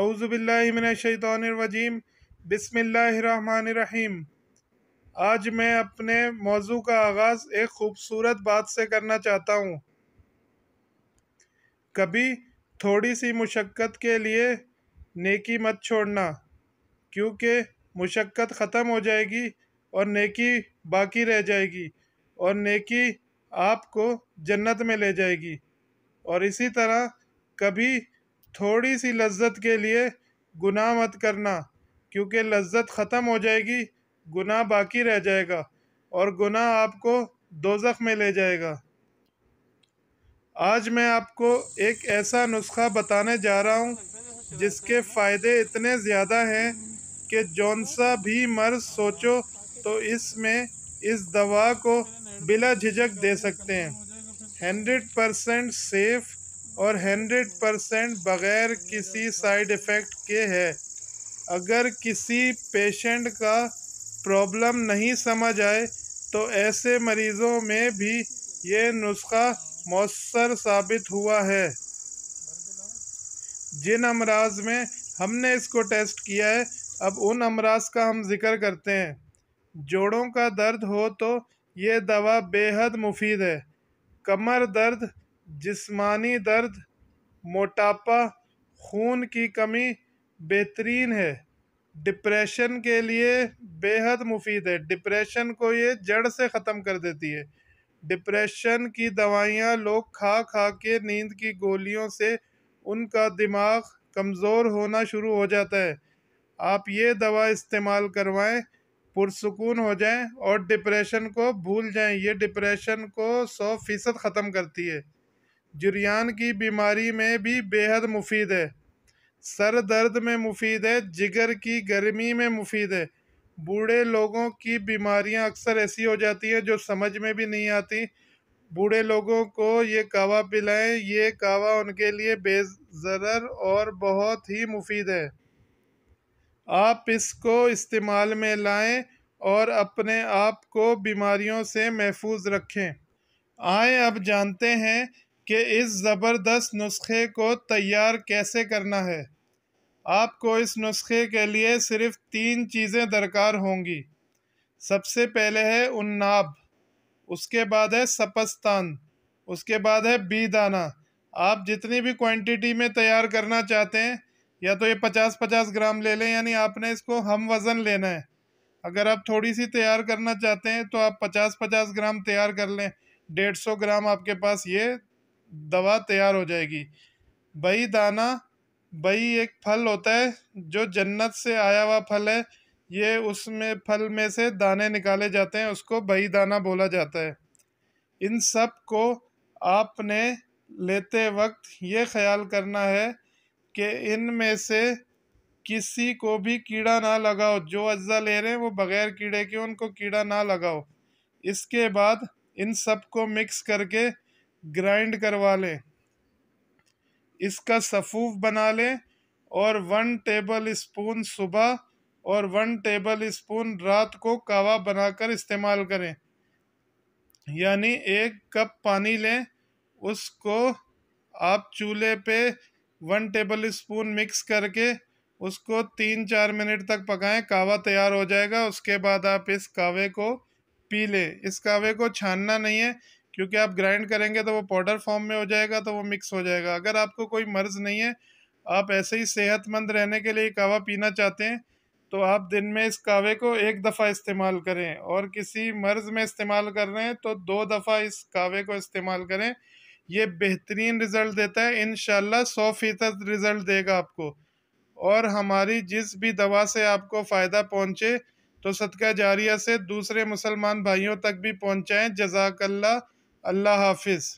अउज़बिल्लिमिनशैतरवजीम बसमीम आज मैं अपने मौजू का आगाज़ एक ख़ूबसूरत बात से करना चाहता हूँ कभी थोड़ी सी मुशक्क़त के लिए नेकी मत छोड़ना क्योंकि मुशक्क़त ख़त्म हो जाएगी और नेकी बाकी रह जाएगी और नेकी आपको जन्नत में ले जाएगी और इसी तरह कभी थोड़ी सी लज्जत के लिए गुनाह मत करना क्योंकि लज्जत ख़त्म हो जाएगी गुनाह बाकी रह जाएगा और गुनाह आपको दोजख में ले जाएगा आज मैं आपको एक ऐसा नुस्खा बताने जा रहा हूँ जिसके फ़ायदे इतने ज़्यादा हैं कि जौन सा भी मर्ज़ सोचो तो इसमें इस दवा को बिला झिझक दे सकते हैं हंड्रेड परसेंट सेफ़ और हंड्रेड परसेंट बग़ैर किसी साइड इफ़ेक्ट के है अगर किसी पेशेंट का प्रॉब्लम नहीं समझ आए तो ऐसे मरीज़ों में भी ये नुस्खा मौसर साबित हुआ है जिन अमराज में हमने इसको टेस्ट किया है अब उन अमराज का हम जिक्र करते हैं जोड़ों का दर्द हो तो ये दवा बेहद मुफीद है कमर दर्द जिस्मानी दर्द मोटापा खून की कमी बेहतरीन है डिप्रेशन के लिए बेहद मुफीद है डिप्रेशन को ये जड़ से ख़त्म कर देती है डिप्रेशन की दवाइयाँ लोग खा खा के नींद की गोलियों से उनका दिमाग कमज़ोर होना शुरू हो जाता है आप ये दवा इस्तेमाल करवाएं पुरसकून हो जाएं और डिप्रेशन को भूल जाएं ये डिप्रेशन को सौ फीसद ख़त्म करती है जुरियान की बीमारी में भी बेहद मुफीद है सर दर्द में मुफीद है जिगर की गर्मी में मुफीद है बूढ़े लोगों की बीमारियां अक्सर ऐसी हो जाती हैं जो समझ में भी नहीं आती बूढ़े लोगों को ये कावा पिलाएं ये कावा उनके लिए बेजर और बहुत ही मुफीद है आप इसको इस्तेमाल में लाएं और अपने आप को बीमारियों से महफूज रखें आए अब जानते हैं कि इस ज़बरदस्त नुस्खे को तैयार कैसे करना है आपको इस नुस्खे के लिए सिर्फ तीन चीज़ें दरकार होंगी सबसे पहले है उन्नाब उसके बाद है सपस्तान उसके बाद है बी दाना आप जितनी भी क्वांटिटी में तैयार करना चाहते हैं या तो ये पचास पचास ग्राम ले लें यानी आपने इसको हम वज़न लेना है अगर आप थोड़ी सी तैयार करना चाहते हैं तो आप पचास पचास ग्राम तैयार कर लें डेढ़ सौ ग्राम आपके पास ये दवा तैयार हो जाएगी बई दाना बई एक फल होता है जो जन्नत से आया हुआ फल है ये उसमें फल में से दाने निकाले जाते हैं उसको बही दाना बोला जाता है इन सब को आपने लेते वक्त ये ख्याल करना है कि इन में से किसी को भी कीड़ा ना लगाओ जो अज्जा ले रहे हैं वो बग़ैर कीड़े के उनको कीड़ा ना लगाओ इसके बाद इन सब को मिक्स करके ग्राइंड करवा लें इसका सफ़ूफ बना लें और वन टेबल स्पून सुबह और वन टेबल स्पून रात को कावा बनाकर इस्तेमाल करें यानी एक कप पानी लें उसको आप चूल्हे पे वन टेबल स्पून मिक्स करके उसको तीन चार मिनट तक पकाएं कावा तैयार हो जाएगा उसके बाद आप इस कावे को पी लें इस कावे को छानना नहीं है क्योंकि आप ग्राइंड करेंगे तो वो पाउडर फॉर्म में हो जाएगा तो वो मिक्स हो जाएगा अगर आपको कोई मर्ज़ नहीं है आप ऐसे ही सेहतमंद रहने के लिए कावा पीना चाहते हैं तो आप दिन में इस कावे को एक दफ़ा इस्तेमाल करें और किसी मर्ज़ में इस्तेमाल कर रहे हैं तो दो दफ़ा इस कावे को इस्तेमाल करें ये बेहतरीन रिज़ल्ट देता है इन सौ फीसद रिज़ल्ट देगा आपको और हमारी जिस भी दवा से आपको फ़ायदा पहुँचे तो सदका जारिया से दूसरे मुसलमान भाइयों तक भी पहुँचाएँ जजाकल्ला अल्लाह हाफिज़